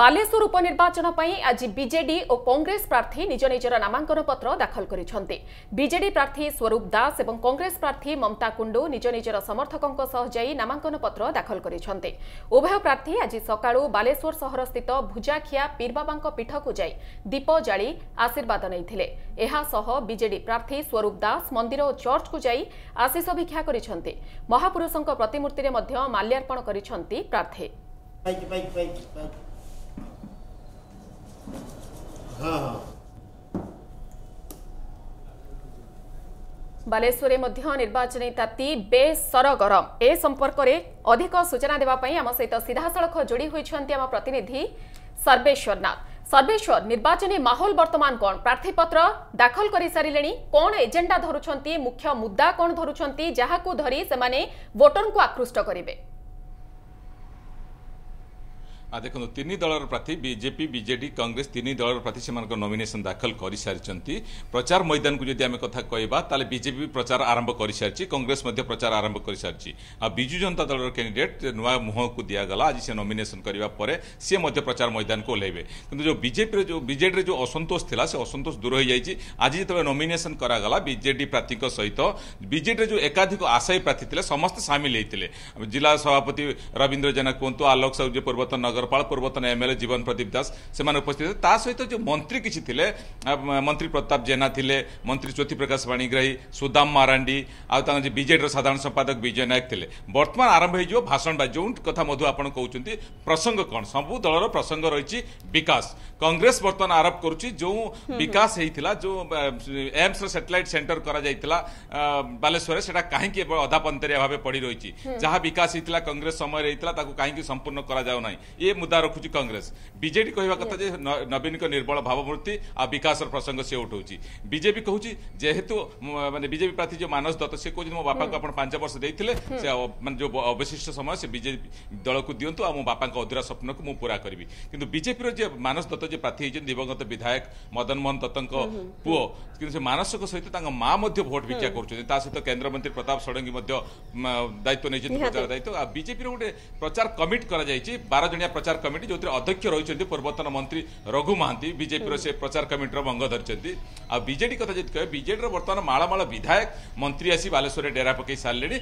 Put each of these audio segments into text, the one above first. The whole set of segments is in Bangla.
ବାଲେଶ୍ୱର ଉପନିର୍ବାଚନ ପାଇଁ ଆଜି ବିଜେଡି ଓ କଂଗ୍ରେସ ପ୍ରାର୍ଥୀ ନିଜ ନିଜର ନାମାଙ୍କନ ପତ୍ର ଦାଖଲ କରିଛନ୍ତି ବିଜେଡି ପ୍ରାର୍ଥୀ ସ୍ୱରୂପ ଦାସ ଏବଂ କଂଗ୍ରେସ ପ୍ରାର୍ଥୀ ମମତା କୁଣ୍ଡୁ ନିଜ ନିଜର ସମର୍ଥକଙ୍କ ସହ ଯାଇ ନାମାଙ୍କନ ପତ୍ର ଦାଖଲ କରିଛନ୍ତି ଉଭୟ ପ୍ରାର୍ଥୀ ଆଜି ସକାଳୁ ବାଲେଶ୍ୱର ସହରସ୍ଥିତ ଭୁଜାଖିଆ ପୀରବାବାଙ୍କ ପୀଠକୁ ଯାଇ ଦୀପ ଜାଳି ଆଶୀର୍ବାଦ ନେଇଥିଲେ ଏହାସହ ବିଜେଡି ପ୍ରାର୍ଥୀ ସ୍ୱରୂପ ଦାସ ମନ୍ଦିର ଓ ଚର୍ଚ୍ଚକୁ ଯାଇ ଆଶିଷ ଭିକ୍ଷା କରିଛନ୍ତି ମହାପୁରୁଷଙ୍କ ପ୍ରତିମୂର୍ତ୍ତିରେ ମଧ୍ୟ ମାଲ୍ୟାର୍ପଣ କରିଛନ୍ତି ପ୍ରାର୍ଥୀ बालेश्वर निर्वाचन ताती बे सरगरम ए संपर्क में अधिक सूचना देवाई आम सहित सीधासख जोड़ी होती आम प्रतिनिधि सर्वेश्वर नाथ सर्वेश्वर निर्वाचन माहौल वर्तमान कौन प्रार्थीपत्र दाखल कर सारे कौन एजेंडा धरती मुख्य मुद्दा कौन धरती जहाँ धरी से भोटर को आकृष्ट करेंगे ଦେଖନ୍ତୁ ତିନି ଦଳର ପ୍ରାର୍ଥୀ ବିଜେପି ବିଜେଡ଼ି କଂଗ୍ରେସ ତିନି ଦଳର ପ୍ରାର୍ଥୀ ସେମାନଙ୍କ ନମିନେସନ୍ ଦାଖଲ କରିସାରିଛନ୍ତି ପ୍ରଚାର ମଇଦାନକୁ ଯଦି ଆମେ କଥା କହିବା ତାହେଲେ ବିଜେପି ପ୍ରଚାର ଆରମ୍ଭ କରିସାରିଛି କଂଗ୍ରେସ ମଧ୍ୟ ପ୍ରଚାର ଆରମ୍ଭ କରିସାରିଛି ଆଉ ବିଜୁ ଜନତା ଦଳର କ୍ୟାଣ୍ଡିଡେଟ୍ ନୂଆ ମୁହଁକୁ ଦିଆଗଲା ଆଜି ସେ ନମିନେସନ୍ କରିବା ପରେ ସିଏ ମଧ୍ୟ ପ୍ରଚାର ମଇଦାନକୁ ଓହ୍ଲାଇବେ କିନ୍ତୁ ଯେଉଁ ବିଜେପିରେ ଯେଉଁ ବିଜେଡ଼ିରେ ଯେଉଁ ଅସନ୍ତୋଷ ଥିଲା ସେ ଅସନ୍ତୋଷ ଦୂର ହୋଇଯାଇଛି ଆଜି ଯେତେବେଳେ ନମିନେସନ୍ କରାଗଲା ବିଜେଡ଼ି ପ୍ରାର୍ଥୀଙ୍କ ସହିତ ବିଜେଡ଼ିରେ ଯେଉଁ ଏକାଧିକ ଆଶାୟୀ ପ୍ରାର୍ଥୀ ଥିଲେ ସମସ୍ତେ ସାମିଲ ହୋଇଥିଲେ ଜିଲ୍ଲା ସଭାପତି ରବୀନ୍ଦ୍ର ଜେନା କୁହନ୍ତୁ ଆଲୋକ ସାହୁଯ୍ୟ ପୂର୍ବତନ ନଗର নগরপাল পূর্বতন এমএলএ জীবন প্রদীপ দাস সে উপস্থিত তা সহ যে মন্ত্রী কিছু লে মন্ত্রী প্রতাপ জেনা লে মন্ত্রী জ্যোতি প্রকাশ পাণিগ্রাহী সুদাম মারাণ্ডি আছে বিজেডির সাধারণ সম্পাদক বিজয় নায়ক লে বর্তমান আরম্ভ হয়ে যাব ভাষণ বা যে কথা মধু আপনার কৌন প্রসঙ্গ কম সবু দলর প্রসঙ্গ রয়েছে বিকাশ কংগ্রেস বর্তমান আরোপ করুছি যে বিকাশ হয়েছিল যে এমসর স্যাটেলাইট সেন্টর করা যাই বালেশ্বরের সেটা কাহিঁকি অধা পন্তরিয়া ভাবে পড়ি রয়েছে যা বিকাশ হয়েছিল কংগ্রেস সময় হয়েছিল তাকে কাহিঁকি সম্পূর্ণ করা যাও না এ मुदा रखुच कंग्रेस बजे कह कथ नवीन निर्बल भावमूर्ति आ विकास प्रसंग से उठा बजेपी कहूँ जेहेतु मानते बजेपी प्रार्थी जो मानस दत्त से कहते मो बापा को पांच वर्ष देते से जो अवशिष्ट समय से बजेपी दल को दिंतु आ मो बापा अधूरा स्वप्न को मुझे पूरा करी कि बजेपी जी मानस दत्त जी प्रार्थी दिवंगत विधायक मदन मोहन दत्त पुओ कि मानसिक सहित माँ भोट भिक्षा कर सहित केन्द्रमंत्री प्रताप षडंगी दायित्व नहीं प्रचार दायित्व बजेपी गोटे प्रचार कमिट कर बार जनी प्रचार कमिटी जो अध्यक्ष रही पूर्वतन मंत्री रघु महांती बीजेपी से प्रचार कमिटर भंग धरी आजेडी कथ जी कह बीजेडी बर्तमान माड़माड़ विधायक मंत्री आसी बालेश्वर डेरा पकई सारे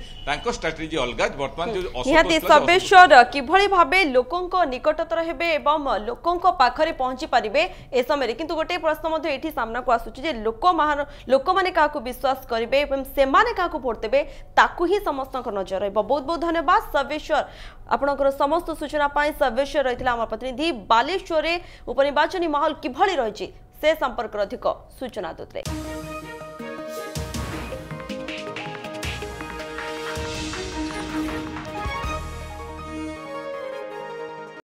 स्ट्राटेजी अलग बर्तमान निहाती ସବେଶ୍ୱର କିଭଳି ଭାବେ ଲୋକଙ୍କ ନିକଟତର ହେବେ ଏବଂ ଲୋକଙ୍କ ପାଖରେ ପହଞ୍ଚି ପାରିବେ ଏ ସମୟରେ କିନ୍ତୁ ଗୋଟିଏ ପ୍ରଶ୍ନ ମଧ୍ୟ ଏଠି ସାମ୍ନାକୁ ଆସୁଛି ଯେ ଲୋକମାନ ଲୋକମାନେ କାହାକୁ ବିଶ୍ୱାସ କରିବେ ଏବଂ ସେମାନେ କାହାକୁ ଭୋଟ ଦେବେ ତାକୁ ହିଁ ସମସ୍ତଙ୍କ ନଜର ରହିବ ବହୁତ ବହୁତ ଧନ୍ୟବାଦ ସବେଶ୍ୱର ଆପଣଙ୍କର ସମସ୍ତ ସୂଚନା ପାଇଁ ସବ୍ୟସ୍ୟ ରହିଥିଲା ଆମର ପ୍ରତିନିଧି ବାଲେଶ୍ୱରରେ ଉପନିର୍ବାଚନୀ ମାହୋଲ କିଭଳି ରହିଛି ସେ ସମ୍ପର୍କରେ ଅଧିକ ସୂଚନା ଦେଉଥିଲେ